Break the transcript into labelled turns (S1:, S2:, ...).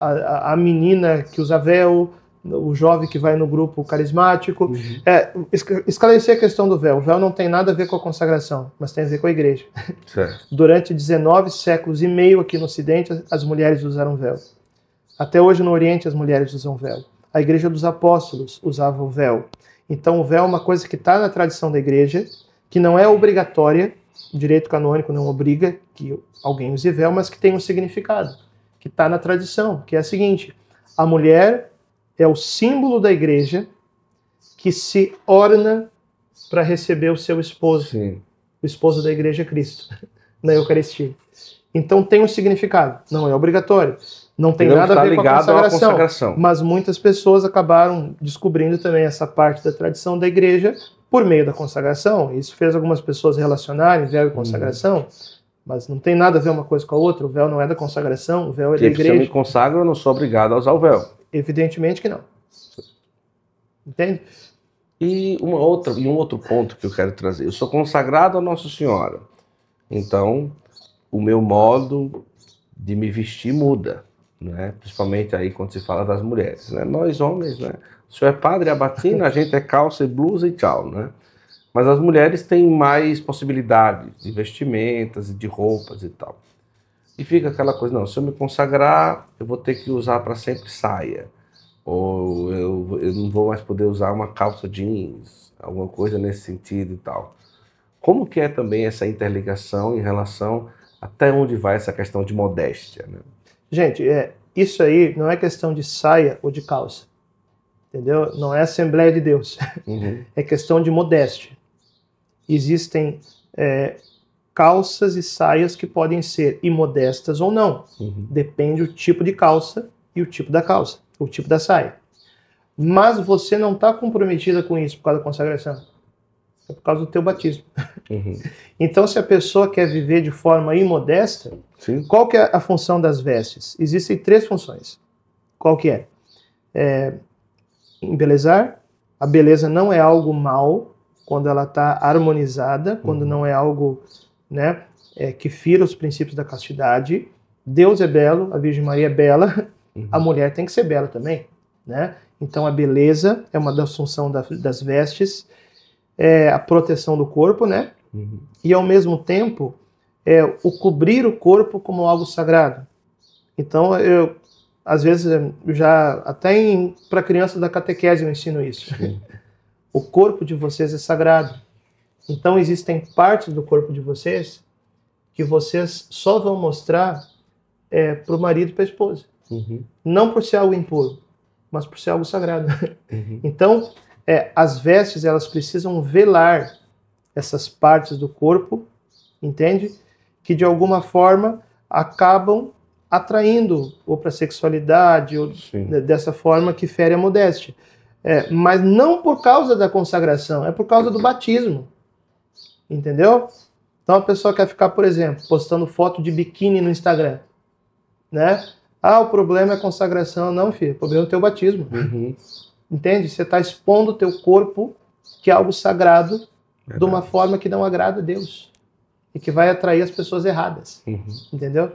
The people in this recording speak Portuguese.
S1: a, a menina que usa véu, o jovem que vai no grupo carismático. Uhum. É, esclarecer a questão do véu. O véu não tem nada a ver com a consagração, mas tem a ver com a igreja. Certo. Durante 19 séculos e meio aqui no Ocidente, as mulheres usaram véu. Até hoje no Oriente, as mulheres usam véu. A igreja dos apóstolos usava o véu. Então, o véu é uma coisa que está na tradição da igreja, que não é obrigatória, o direito canônico não obriga que alguém use véu, mas que tem um significado que está na tradição, que é a seguinte: a mulher é o símbolo da igreja que se orna para receber o seu esposo, Sim. o esposo da igreja Cristo, na Eucaristia. Então tem um significado, não é obrigatório, não tem não nada a tá ver com a consagração, consagração, Mas muitas pessoas acabaram descobrindo também essa parte da tradição da igreja por meio da consagração. Isso fez algumas pessoas relacionarem véu e uhum. consagração. Hum mas não tem nada a ver uma coisa com a outra. O véu não é da consagração, o véu é da é igreja. Se eu me
S2: consagro, eu não sou obrigado a usar o véu.
S1: Evidentemente que não.
S2: Entende? E, uma outra, e um outro ponto que eu quero trazer. Eu sou consagrado a Nossa Senhora. Então, o meu modo de me vestir muda. Né? Principalmente aí quando se fala das mulheres. Né? Nós homens, né? o senhor é padre abatina, é a gente é calça e blusa e tchau. Né? Mas as mulheres têm mais possibilidades de vestimentas, de roupas e tal. E fica aquela coisa, não, se eu me consagrar, eu vou ter que usar para sempre saia. Ou eu, eu não vou mais poder usar uma calça jeans, alguma coisa nesse sentido e tal. Como que é também essa interligação em relação até onde vai essa questão de modéstia? Né?
S1: Gente, é, isso aí não é questão de saia ou de calça. Entendeu? Não é Assembleia de Deus. Uhum. É questão de modéstia existem é, calças e saias que podem ser imodestas ou não. Uhum. Depende o tipo de calça e o tipo da calça, o tipo da saia. Mas você não está comprometida com isso por causa da consagração. É por causa do teu batismo. Uhum. então, se a pessoa quer viver de forma imodesta, Sim. qual que é a função das vestes? Existem três funções. Qual que é? é embelezar. A beleza não é algo mal, quando ela está harmonizada, uhum. quando não é algo né, é, que fira os princípios da castidade. Deus é belo, a Virgem Maria é bela, uhum. a mulher tem que ser bela também. Né? Então a beleza é uma da assunção da, das vestes, é a proteção do corpo, né? Uhum. E ao mesmo tempo é o cobrir o corpo como algo sagrado. Então eu às vezes já até para crianças da catequese eu ensino isso. O corpo de vocês é sagrado. Então existem partes do corpo de vocês que vocês só vão mostrar é, para o marido e para a esposa. Uhum. Não por ser algo impuro, mas por ser algo sagrado. Uhum. Então, é, as vestes elas precisam velar essas partes do corpo, entende? Que de alguma forma acabam atraindo ou para sexualidade ou Sim. dessa forma que fere a modéstia. É, mas não por causa da consagração, é por causa do batismo. Entendeu? Então a pessoa quer ficar, por exemplo, postando foto de biquíni no Instagram. Né? Ah, o problema é consagração. Não, filho, o problema é o teu batismo. Uhum. Entende? Você está expondo o teu corpo, que é algo sagrado, Verdade. de uma forma que não agrada a Deus. E que vai atrair as pessoas erradas. Uhum. Entendeu?